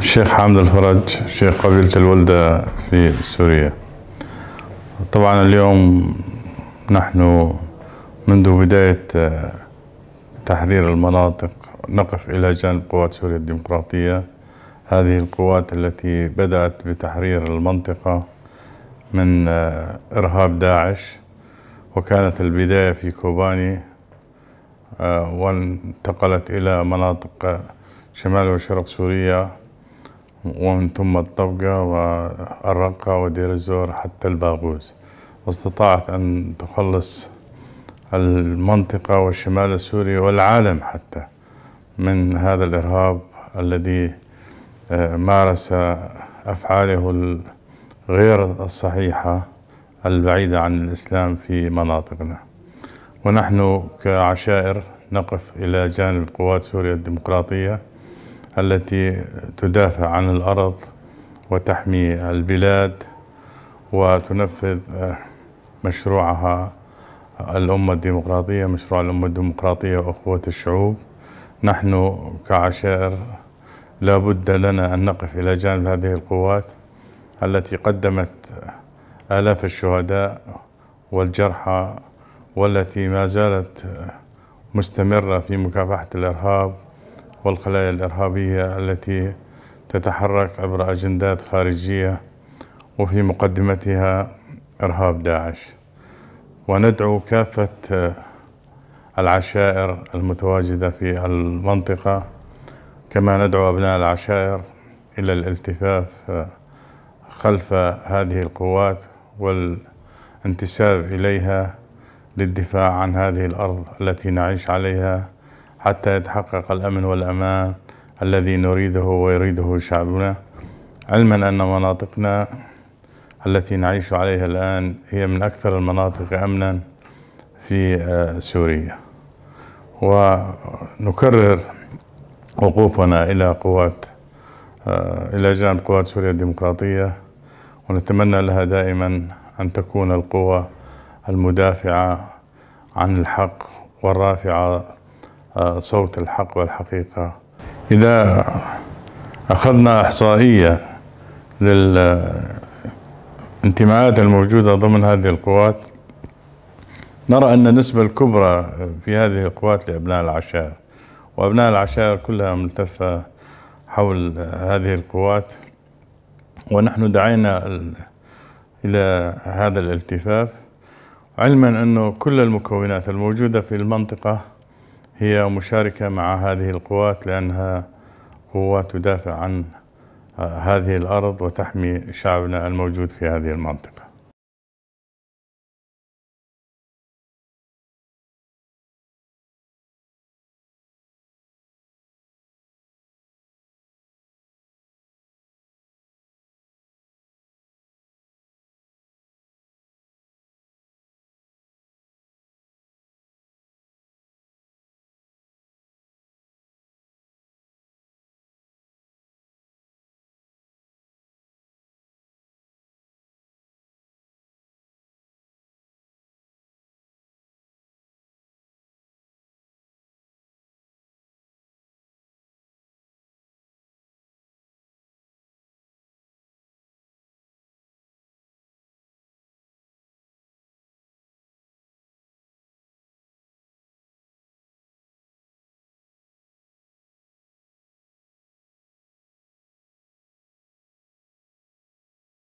الشيخ حامد الفرج شيخ قبيلة الولدة في سوريا طبعا اليوم نحن منذ بداية آه، تحرير المناطق نقف إلى جانب قوات سوريا الديمقراطية هذه القوات التي بدأت بتحرير المنطقة من آه، إرهاب داعش وكانت البداية في كوباني آه، وانتقلت إلى مناطق شمال وشرق سوريا ومن ثم الطبقة والرقة ودير الزور حتى الباغوز واستطاعت أن تخلص المنطقة والشمال السوري والعالم حتى من هذا الإرهاب الذي آه، مارس أفعاله غير الصحيحة البعيدة عن الإسلام في مناطقنا ونحن كعشائر نقف إلى جانب قوات سوريا الديمقراطية التي تدافع عن الأرض وتحمي البلاد وتنفذ آه، مشروعها الأمة الديمقراطية مشروع الأمة الديمقراطية وأخوة الشعوب نحن كعشائر لا بد لنا أن نقف إلى جانب هذه القوات التي قدمت آلاف الشهداء والجرحى والتي ما زالت مستمرة في مكافحة الإرهاب والخلايا الإرهابية التي تتحرك عبر أجندات خارجية وفي مقدمتها إرهاب داعش وندعو كافة العشائر المتواجدة في المنطقة كما ندعو أبناء العشائر إلى الالتفاف خلف هذه القوات والانتساب إليها للدفاع عن هذه الأرض التي نعيش عليها حتى يتحقق الأمن والأمان الذي نريده ويريده شعبنا علما أن مناطقنا التي نعيش عليها الآن هي من أكثر المناطق أمنا في آه، سوريا ونكرر وقوفنا إلى قوات آه، إلى جانب قوات سوريا الديمقراطية ونتمنى لها دائما أن تكون القوة المدافعة عن الحق والرافعة آه، صوت الحق والحقيقة إذا أخذنا إحصائية للانتماءات آه، الموجودة ضمن هذه القوات نرى أن النسبة الكبرى في هذه القوات لأبناء العشائر وأبناء العشائر كلها ملتفة حول هذه القوات ونحن دعينا إلى هذا الالتفاف علما أنه كل المكونات الموجودة في المنطقة هي مشاركة مع هذه القوات لأنها قوات تدافع عن هذه الأرض وتحمي شعبنا الموجود في هذه المنطقة